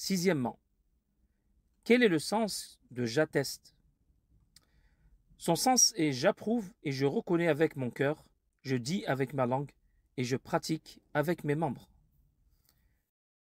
Sixièmement, quel est le sens de j'atteste Son sens est j'approuve et je reconnais avec mon cœur, je dis avec ma langue et je pratique avec mes membres.